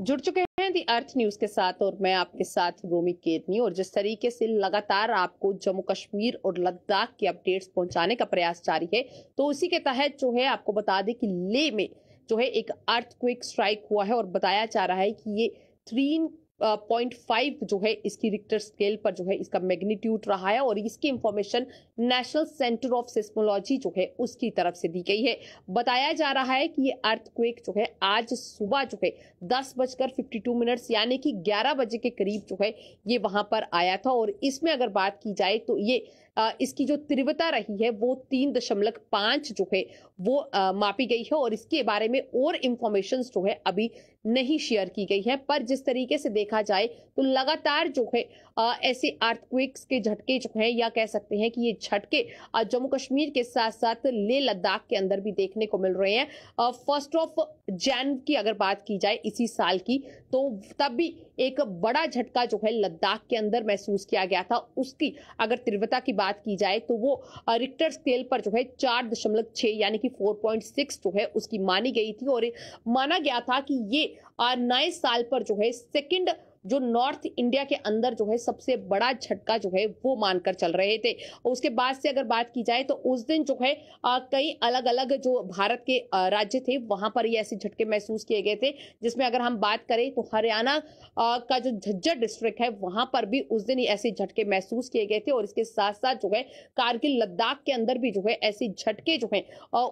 जुड़ चुके हैं दी अर्थ न्यूज के साथ और मैं आपके साथ रोमी केतनी और जिस तरीके से लगातार आपको जम्मू कश्मीर और लद्दाख की अपडेट्स पहुंचाने का प्रयास जारी है तो उसी के तहत जो है आपको बता दें कि ले में जो है एक अर्थ क्विक स्ट्राइक हुआ है और बताया जा रहा है कि ये थ्रीन पॉइंट फाइव जो है इसकी रिक्टर स्केल पर जो है इसका मैग्नीट्यूड रहा है और इसकी information national centre of seismology जो है उसकी तरफ से दी गई है बताया जा रहा है कि ये अर्थक्वेक जो है आज सुबह जो है दस बजकर फिफ्टी टू मिनट्स यानी कि ग्यारह बजे के करीब जो है ये वहां पर आया था और इसमें अगर बात की जाए तो ये इसकी जो तीव्रता रही है वो तीन दशमलव पांच जो है वो मापी गई है और इसके बारे में और इंफॉर्मेशन जो है अभी नहीं शेयर की गई है पर जिस तरीके से देख देखा जाए तो लगातार जो है ऐसे आर्थक्विक्स के झटके जो है या कह सकते हैं कि ये झटके जम्मू कश्मीर के साथ साथ ले लद्दाख के अंदर भी देखने को मिल रहे हैं फर्स्ट ऑफ जैन की अगर बात की जाए इसी साल की तो तब भी एक बड़ा झटका जो है लद्दाख के अंदर महसूस किया गया था उसकी अगर तीव्रता की बात की जाए तो वो रिक्टर स्केल पर जो है चार दशमलव छः यानी कि फोर पॉइंट सिक्स जो है उसकी मानी गई थी और माना गया था कि ये नए साल पर जो है सेकंड जो नॉर्थ इंडिया के अंदर जो है सबसे बड़ा झटका जो है वो मानकर चल रहे थे उसके बाद से अगर बात की जाए तो उस दिन जो है कई अलग अलग जो भारत के राज्य थे वहां पर ये ऐसे झटके महसूस किए गए थे जिसमें अगर हम बात करें तो हरियाणा का जो झज्जर डिस्ट्रिक्ट है वहां पर भी उस दिन ऐसे झटके महसूस किए गए थे और इसके साथ साथ जो है कारगिल लद्दाख के अंदर भी जो है ऐसे झटके जो है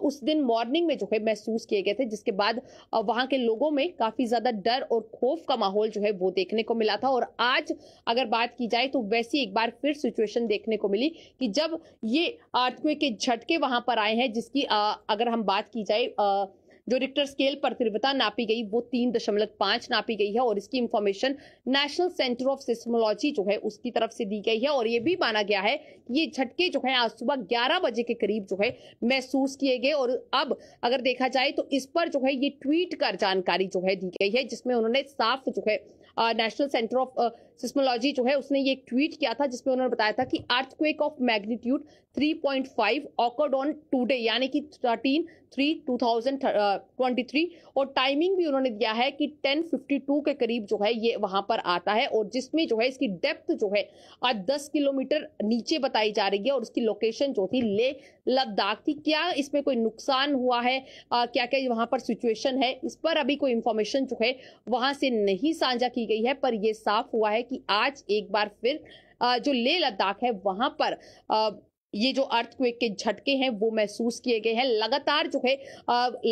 उस दिन मॉर्निंग में जो है महसूस किए गए थे जिसके बाद वहां के लोगों में काफी ज्यादा डर और खौफ का माहौल जो है वो देखने देखने को मिला था और आज अगर बात की जाए तो वैसी एक बार फिर सिचुएशन देखने को मिली कि जब ये अर्थक्वे के झटके वहां पर आए हैं जिसकी आ, अगर हम बात की जाए आ, जो रिक्टर स्केल पर तीव्रता नापी गई वो तीन दशमलव पांच नापी गई है और इसकी information national centre of seismology जो है उसकी तरफ से दी गई है और ये भी माना गया है कि ये झटके जो है आज सुबह ग्यारह बजे के करीब जो है महसूस किए गए और अब अगर देखा जाए तो इस पर जो है ये ट्वीट कर जानकारी जो है दी गई है जिसमें उन्होंने साफ जो है Uh, National Center of uh, seismology जो है उसने ये ट्वीट किया था जिसमें उन्होंने बताया था कि earthquake of magnitude 3.5 occurred on today यानी कि 13 थ्री 2023 और टाइमिंग भी उन्होंने दिया है कि 10:52 के करीब जो है ये वहां पर आता है और जिसमें जो है इसकी डेप्थ जो है आज दस किलोमीटर नीचे बताई जा रही है और उसकी लोकेशन जो थी ले लद्दाख थी क्या इसमें कोई नुकसान हुआ है आ, क्या क्या वहां पर सिचुएशन है इस पर अभी कोई इंफॉर्मेशन जो है वहां से नहीं साझा की गई है पर यह साफ हुआ है कि आज एक बार फिर जो लेह लद्दाख है वहां पर ये जो अर्थक्वेक के झटके हैं वो महसूस किए गए हैं लगातार जो है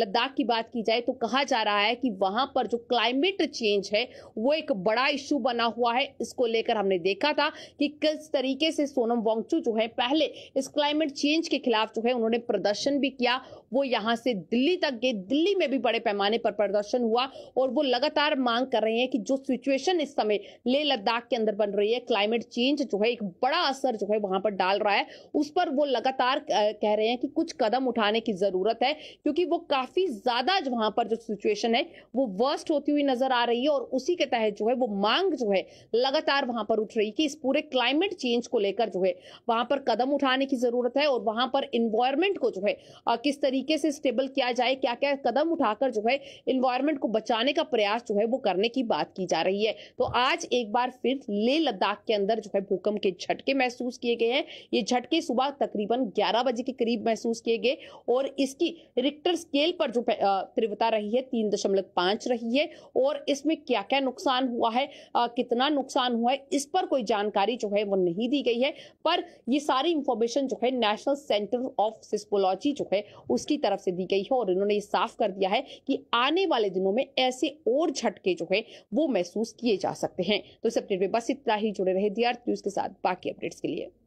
लद्दाख की बात की जाए तो कहा जा रहा है कि वहां पर जो क्लाइमेट चेंज है वो एक बड़ा इशू बना हुआ है इसको लेकर हमने देखा था कि किस तरीके से सोनम वांगचू जो है पहले इस क्लाइमेट चेंज के खिलाफ जो है उन्होंने प्रदर्शन भी किया वो यहाँ से दिल्ली तक गए दिल्ली में भी बड़े पैमाने पर प्रदर्शन हुआ और वो लगातार मांग कर रहे हैं कि जो सिचुएशन इस समय लेह लद्दाख के अंदर बन रही है क्लाइमेट चेंज जो है एक बड़ा असर जो है वहां पर डाल रहा है उस उस पर वो लगातार कह रहे हैं कि कुछ कदम उठाने की जरूरत है क्योंकि वो काफी ज्यादा वहां पर जो सिचुएशन है वो वर्स्ट होती हुई नजर आ रही है और उसी के तहत जो है वो मांग जो है लगातार वहां पर उठ रही कि इस पूरे क्लाइमेट चेंज को लेकर जो है वहां पर कदम उठाने की जरूरत है और वहां पर इन्वायरमेंट को जो है किस तरीके से स्टेबल किया जाए क्या क्या कदम उठाकर जो है इन्वायरमेंट को बचाने का प्रयास जो है वो करने की बात की जा रही है तो आज एक बार फिर लेह लद्दाख के अंदर जो है भूकंप के झटके महसूस किए गए हैं ये झटके सुबह सुबह तकरीबन 11 बजे के करीब महसूस किए गए और इसकी रिक्टर स्केल पर जो तीव्रता रही है तीन दशमलव पांच रही है और इसमें क्या क्या नुकसान हुआ है आ, कितना नुकसान हुआ है इस पर कोई जानकारी जो है वो नहीं दी गई है पर ये सारी इंफॉर्मेशन जो है नेशनल सेंटर ऑफ सिस्पोलॉजी जो है उसकी तरफ से दी गई है और इन्होंने ये साफ कर दिया है कि आने वाले दिनों में ऐसे और झटके जो है वो महसूस किए जा सकते हैं तो इस अपडेट में बस इतना ही जुड़े रहे दी न्यूज के साथ बाकी अपडेट्स के लिए